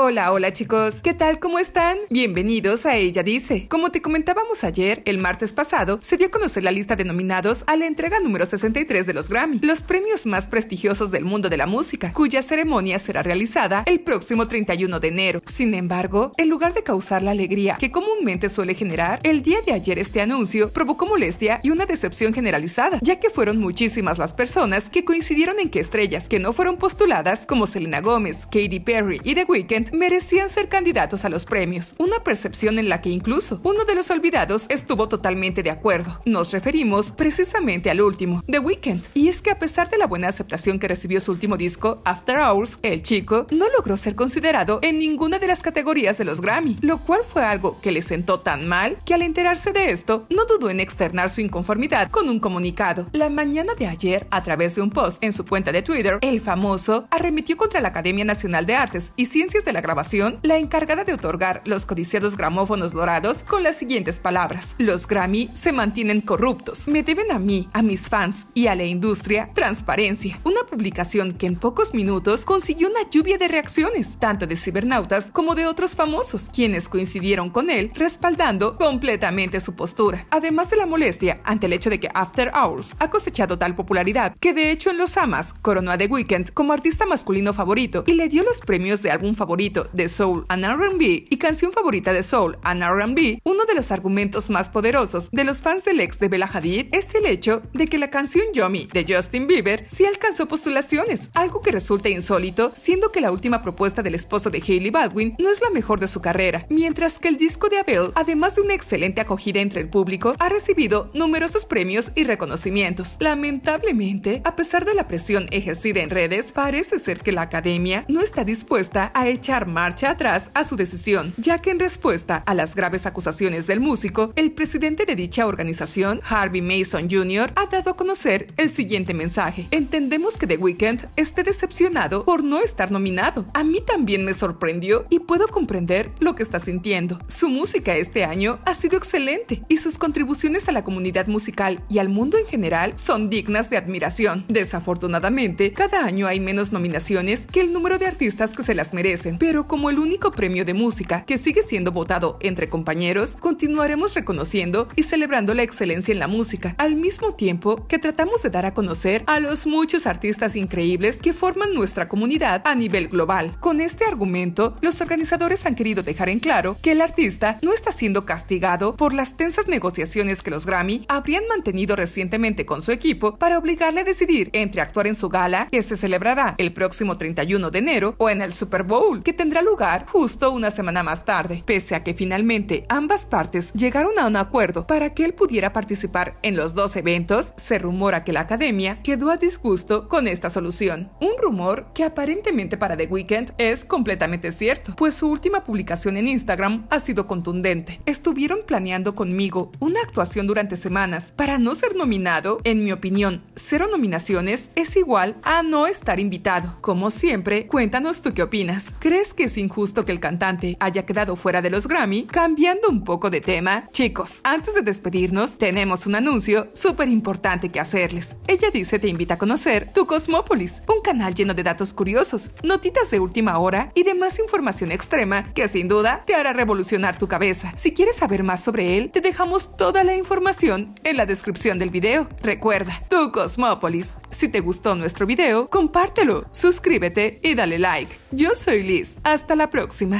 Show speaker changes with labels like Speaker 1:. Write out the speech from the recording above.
Speaker 1: Hola, hola chicos, ¿qué tal? ¿Cómo están? Bienvenidos a Ella Dice. Como te comentábamos ayer, el martes pasado se dio a conocer la lista de nominados a la entrega número 63 de los Grammy, los premios más prestigiosos del mundo de la música, cuya ceremonia será realizada el próximo 31 de enero. Sin embargo, en lugar de causar la alegría que comúnmente suele generar, el día de ayer este anuncio provocó molestia y una decepción generalizada, ya que fueron muchísimas las personas que coincidieron en que estrellas que no fueron postuladas, como Selena Gómez, Katy Perry y The Weeknd, merecían ser candidatos a los premios, una percepción en la que incluso uno de los olvidados estuvo totalmente de acuerdo. Nos referimos precisamente al último, The Weeknd, y es que a pesar de la buena aceptación que recibió su último disco, After Hours, el chico no logró ser considerado en ninguna de las categorías de los Grammy, lo cual fue algo que le sentó tan mal que al enterarse de esto no dudó en externar su inconformidad con un comunicado. La mañana de ayer, a través de un post en su cuenta de Twitter, el famoso arremitió contra la Academia Nacional de Artes y Ciencias de la grabación la encargada de otorgar los codiciados gramófonos dorados con las siguientes palabras. Los Grammy se mantienen corruptos. Me deben a mí, a mis fans y a la industria transparencia. Una publicación que en pocos minutos consiguió una lluvia de reacciones, tanto de cibernautas como de otros famosos, quienes coincidieron con él respaldando completamente su postura. Además de la molestia ante el hecho de que After Hours ha cosechado tal popularidad que de hecho en los AMAS coronó a The Weeknd como artista masculino favorito y le dio los premios de álbum favorito de Soul and RB y canción favorita de Soul and RB, uno de los argumentos más poderosos de los fans del ex de Bella Hadid es el hecho de que la canción Yummy de Justin Bieber sí alcanzó postulaciones, algo que resulta insólito, siendo que la última propuesta del esposo de Hailey Baldwin no es la mejor de su carrera, mientras que el disco de Abel, además de una excelente acogida entre el público, ha recibido numerosos premios y reconocimientos. Lamentablemente, a pesar de la presión ejercida en redes, parece ser que la academia no está dispuesta a echar marcha atrás a su decisión, ya que en respuesta a las graves acusaciones del músico, el presidente de dicha organización, Harvey Mason Jr., ha dado a conocer el siguiente mensaje. Entendemos que The Weeknd esté decepcionado por no estar nominado. A mí también me sorprendió y puedo comprender lo que está sintiendo. Su música este año ha sido excelente y sus contribuciones a la comunidad musical y al mundo en general son dignas de admiración. Desafortunadamente, cada año hay menos nominaciones que el número de artistas que se las merecen. Pero como el único premio de música que sigue siendo votado entre compañeros, continuaremos reconociendo y celebrando la excelencia en la música, al mismo tiempo que tratamos de dar a conocer a los muchos artistas increíbles que forman nuestra comunidad a nivel global. Con este argumento, los organizadores han querido dejar en claro que el artista no está siendo castigado por las tensas negociaciones que los Grammy habrían mantenido recientemente con su equipo para obligarle a decidir entre actuar en su gala, que se celebrará el próximo 31 de enero, o en el Super Bowl, que tendrá lugar justo una semana más tarde, pese a que finalmente ambas partes llegaron a un acuerdo para que él pudiera participar en los dos eventos, se rumora que la academia quedó a disgusto con esta solución. Un rumor que aparentemente para The Weeknd es completamente cierto, pues su última publicación en Instagram ha sido contundente. Estuvieron planeando conmigo una actuación durante semanas para no ser nominado, en mi opinión, cero nominaciones es igual a no estar invitado. Como siempre, cuéntanos tú qué opinas. ¿Crees que es injusto que el cantante haya quedado fuera de los Grammy? Cambiando un poco de tema, chicos, antes de despedirnos, tenemos un anuncio súper importante que hacerles. Ella dice te invita a conocer Tu Cosmópolis, un canal lleno de datos curiosos, notitas de última hora y demás información extrema que sin duda te hará revolucionar tu cabeza. Si quieres saber más sobre él, te dejamos toda la información en la descripción del video. Recuerda, Tu Cosmópolis. Si te gustó nuestro video, compártelo, suscríbete y dale like. Yo soy Liz hasta la próxima.